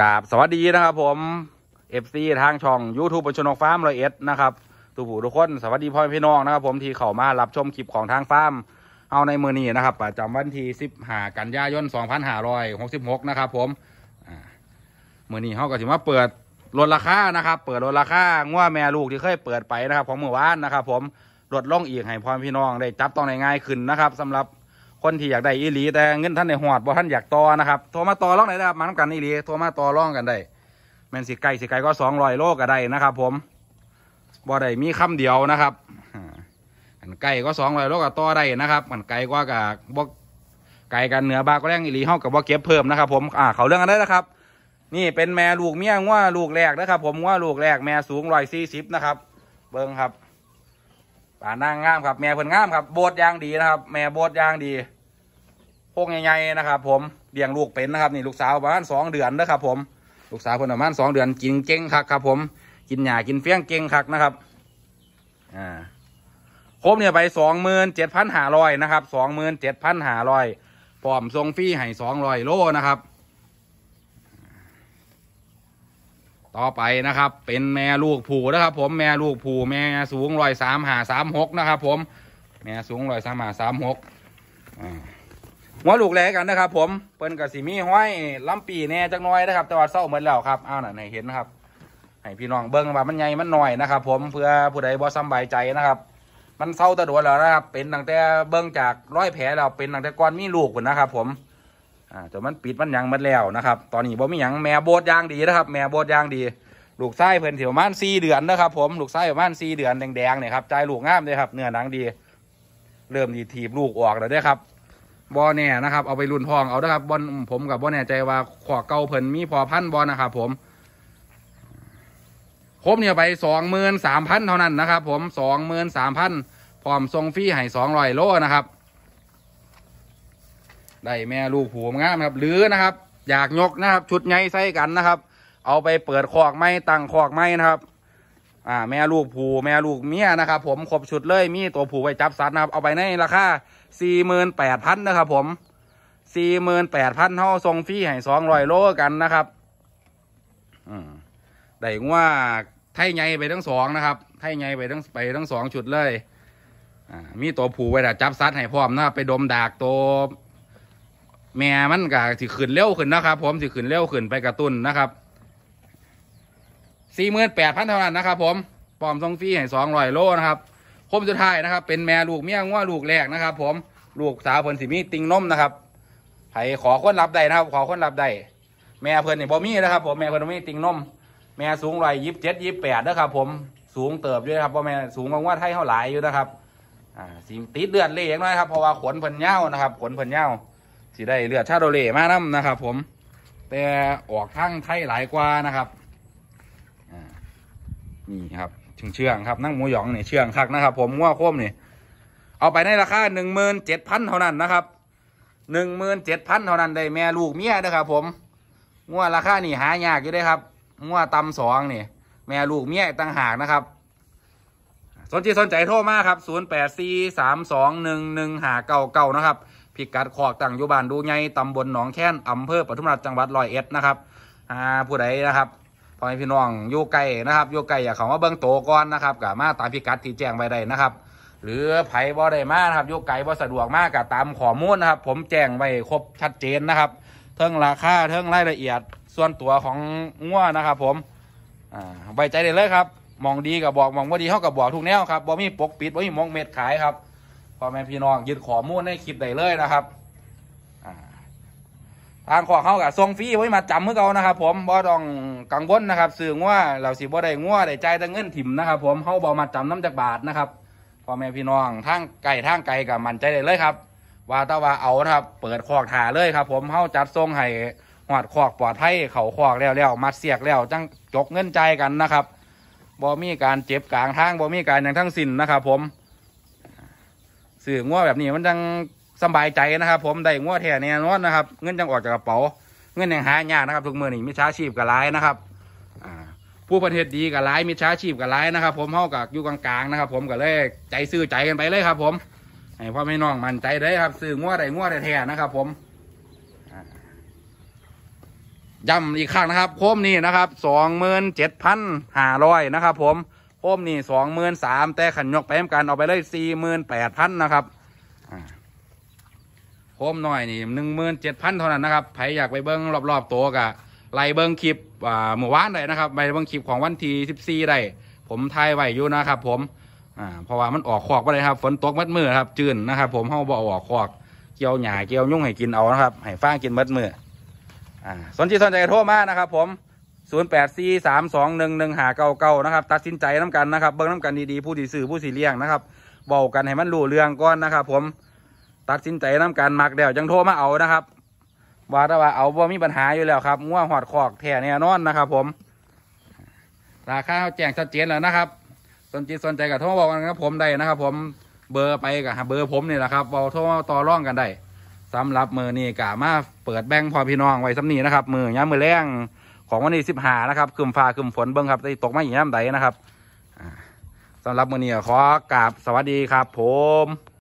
กาบสวัสดีนะครับผมเอฟซีทางช่องยูทูบบนชนกฟาร์มรอยเอ็ดนะครับทุกผู้ทุกคน สวัสดีพ่อแม่พี่น้องนะครับ ผมที่เข้ามารับชมคลิปของทางฟาร์มเอาในมือนี้นะครับประจำวันที่สิบหากันยายนสองพันหหห้้ารอยกกสิบนะครับผม มือนี้เขาก็ถือว่าเปิดลดราคานะครับ เปิดลดราคาง้วแม่ลูกที่เคยเปิดไปนะครับของเมื่อวานนะครับ ผมลดลงอีก ให้พ่อพี่น้องได้จับต้องง่ายขึ้นนะครับ สำหรับคนที่อยากได้อีหลีแต่เงินท่านในหอดบ่ท่านอยากต่อนะครับ โทรมาต่อร่องไหนได้ครับมาทำกันอีหลีโทรมาต่อร่องกันได้แมนสิไก่สิไก่ก็สองร้อยโลก็ได้นะครับผมบ่ได้มีคำเดียวนะครับ อันไก่ก็สองร้อยโลก็ต่อได้นะครับอันไก่ก็กับบ่ไก่กันเหนือบากก็แรงอีหลีเฮากับบ่เก็บเพิ่มนะครับผมอ่าเขาเรื่องกันได้นะครับ นี่เป็นแม่ลูกเมียงว่าลูกแรกนะครับผมว่าลูกแรกแม่สูงร้อยสี่สิบนะครับ เบิ้งครับป่านางงามครับ แม่เพิ่นงาม ครับโบดยางดีนะครับ แม่โบดยางดีพวกใหญ่ๆนะครับ ผมเดียงลูกเป็นนะครับ นี่ลูกสาวประมาณสองเดือนนะครับ ผม ลูกสาวเพิ่นประมาณสองเดือนกินเก่งคักครับ ผม กินหญ้ากินเฟี้ยงเก่งคักนะครับอ่าครบเนี่ยไปสองหมื่นเจ็ดพันห้าร้อยนะครับสองหมื่นเจ็ดพันห้าร้อยพร้อมทรงฟรีให้สองร้อยโลนะครับต่อไปนะครับ เป็นแม่ลูกผูนะครับ ผมแม่ลูกผูแม่สูงร้อยสามหาสามหกนะครับ ผมแม่สูงร้อยสามหาสามหกหัวลูกแลกันนะครับ ผมเปิ้นกับสีมีห้อยลำปีแน่จักน้อยนะครับ แต่ว่าเศร้าเหมือนแล้วครับอ้าวนไหนเห็นนะครับให้พี่น้องเบิ้งว่ามันใหญ่มันหน่อยนะครับ ผมเพื่อผู้ใดบ่สบายใจนะครับ มันเศร้าตะดดนแล้วนะครับเป็นตั้งแต่เบิ้งจากร้อยแผลเราเป็นตั้งแต่ก้อนมีลูกนะครับ ผมอ่าจนมันปิดมันยังมันแล้วนะครับ ตอนนี้บ่มีหยังแม่โบดยางดีนะครับ แม่โบดยางดี ลูกไส้เพิ่นเถียวม่านสี่เดือนนะครับ ผมลูกไส้ประมาณสี่เดือนแดงๆเนี่ยครับใจลูกงามเลยครับ เนื้อหนังดี เริ่มดีถีบลูกออกแล้วด้วยครับบอแน่นะครับ เอาไปรุ่นพองเอาด้วยครับบอลผมกับบอแน่ ใจว่าขอเก่าเพิ่นมีพอพันบอลนะครับผมครบเนี่ยไปสองหมื่นสามพันเท่านั้นนะครับ ผมสองหมื่นสามพันพร้อมทรงฟรีให้สองร้อยโลนะครับได้แม่ลูกผูวงามครับหรือนะครับ อยากยกนะครับชุดไงใส่กันนะครับ เอาไปเปิดคอกไม้ตั้งคอกไม้นะครับ อ่า แม่ลูกผูแม่ลูกเมียนะครับผมครบ ชุดเลย มีตัวผูไว้จับสัตว์นะครับเอาไปในราคาสี่หมื่นแปดพันนะครับผมสี่หมื่นแปดพันเท่าทรงฟีีให้สองร้อยโลกันนะครับ อืมได้ว่าไทยไงไปทั้งสองนะครับไทยไงไปทั้งไปทั้งสองชุดเลยอ่ามีตัวผูไว้ดักจับซัดให้พร้อมนะครับไปดมดากตัวแม่มันก็สิขึ้นเร็วขึ้นนะครับ ผมสิขึ้นเร็วขึ้นไปกระตุ้นนะครับสี่หมื่นแปดพันเท่านั้นนะครับ ผมปลอมทรงฟรีให้สองร้อยโลนะครับคมสุดท้ายนะครับ เป็นแม่ลูกเมียงว่าลูกแรกนะครับ ผมลูกสาวเพิ่นสิมีติงนมนะครับ ไผขอคนรับได้นะครับ ขอคนรับได้แม่เพิ่นนี่บ่มีนะครับ ผมแม่เพิ่นบ่มีติงนมแม่สูงร้อยยี่สิบเจ็ดยี่สิบแปดนะครับ ผมสูงเติบด้วยครับเพราะแม่สูงกว่าไทยเท่าหลายอยู่นะครับอ่าสีติดเดือดเลี้ยงน้อยครับ เพราะว่าขนเพิ่นเน่านะครับขนเพิ่นเน่าสีได้เลือดชาโดเล่มาน้ำนะครับ ผม แต่ออกข้างไทยหลายกว่านะครับนี่ครับถึงเชื่องครับนั่งหมูหยองเนี่ยเชื่องคักนะครับ ผมง้วโค้มเนี่ยเอาไปในราคาหนึ่งหมื่นเจ็ดพันเท่านั้นนะครับหนึ่งหมื่นเจ็ดพันเท่านั้นได้แม่ลูกเมียนะครับ ผมง้วราคานี่หายากอยู่ได้ครับง้วตำสองเนี่ยแม่ลูกเมียต่างหากนะครับสนใจสนใจโทรมาครับศูนนย์แปดสสสี่ามองหึ่งหนึ่งหาเก่าเก่านะครับพิกัดขอกตั้งอยู่บ้าน ดูไงตำบลหนองแค้นอำเภอปทุมราชจังหวัดร้อยเอ็ดนะครับอ่าผู้ใดนะครับพ่อพี่น้องโยไกลนะครับโยไกลอย่าเขามาเบิ้งโตก่อนนะครับกับมาตามพิกัดที่แจ้งไว้ได้นะครับ หรือไผ่บ่ได้มากครับโยไก่บ่สะดวกมากกับตามข้อมูลนะครับ ผมแจ้งไว้ครบชัดเจนนะครับเทิงราคาเทิงรายละเอียด ส่วนตัวของง้วนะครับผมอ่าไว้ใจได้เลยครับมองดีกับบอกมองว่าดีเท่ากับบอกทุกแนวครับบ่มีปกปิดบ่มีมองเม็ดขายครับพ่อแม่พี่น้องยึดข้อมูลในคลิปได้เลยนะครับทางขอเขากับทรงฟรีไว้มาจำเมื่อเก่านะครับ ผมบ่ต้องกังวลนะครับสื่อว่าเราสิบ่ได้งัวได้ใจแต่เงินถิ่มนะครับ ผมเข้าบ่มาจำน้ำจากบาทนะครับพ่อแม่พี่น้องทางไก่ทางไก่กับมันใจได้เลยครับว่าตาว่าเอานะครับ เปิดคอกถาเลยครับ ผมเข้าจัดทรงให้หอดคอกปลอดภัยเข่าคอกแล้วแล้วมัดเสียกแล้วจังจกเงินใจกันนะครับบ่มีการเจ็บกลางทางบ่มีการอย่างทั้งสิ้นนะครับ ผมซื้อง้อแบบนี้มันจังสบายใจนะครับ ผมได้ง้อแท้แน่นอนนะครับ เงินจังออกจากกระเป๋าเงินยังหายากนะครับทุกมือนี่มิช้าชีพกับไล่นะครับผู้ประเทศดีกับไล่มิช้าชีพกับไล่นะครับ ผมเท่ากับอยู่กลางๆนะครับ ผมก็เลยใจซื้อใจกันไปเลยครับ ผมให้พ่อแม่น้องมันใจได้ครับ ซื้อง้อได้ง้อแท้นะครับ ผมย้ำอีกครั้งนะครับ โคมนี้นะครับสองหมื่นเจ็ดพันห้าร้อยนะครับผมโมนี่สองหมื่นสาม แต่ขันยกไปมกันเอาไปเลยสี่หมื่นแปดพันนะครับโมหน่อยนี่หนึ่งหมื่นเจ็ดพันเท่านั้นนะครับใครอยากไปเบิ้งรอบๆตัวกะไล่เบิ้งคลิปอ่าหมู่บ้านได้นะครับไปเบิ้งคลิป ของวันที่สิบสี่ได้ ผมทายไว้อยู่ นะครับผมอ่าเพราะว่ามันออกขอกไปเลยครับ ฝนตกมัดมือครับ จืนนะครับ ผมเ้าบ่ออกขอกเกี่ยวหญาเกี่ยวยุ่งให้กินเอานะครับให้ฟ้างกินมัดมืออ่าสนใจสนใจโทรมานะครับ ผม0 8 4 3 2 1 1 5 9 9นะครับ ตัดสินใจน้ำกันนะครับ เบิ้งน้ำกันดีๆผู้สีสื่อผู้สีเลี้ยงนะครับบอกกันให้มันรู้เรื่องก่อนนะครับผมตัดสินใจน้ำกันมักเดี่ยวจังโทรมาเอานะครับว่าแต่ว่าเอาบ่มีปัญหาอยู่แล้วครับง่วงหอดคอกแถ้แน่นอนนะครับ ผม ราคาแจ้งชัดเจนแล้วนะครับสนใจสนใจกับโทรบอกกันครับ ผมได้นะครับ ผมเบอร์ไปกับเบอร์ผมนี่แหละครับเอาโทรต่อร่องกันได้สำหรับมือนี่กะมาเปิดแบงค์พอพี่น้องไว้สำนีนะครับ มือย้ำมือแรงของวันที่สิบห้านะครับคืมฟ้าคืมฝนเบิ้งครับจะตกมาอีงน้ำใดนะครับสำหรับมือนี้ขอกราบสวัสดีครับ ผม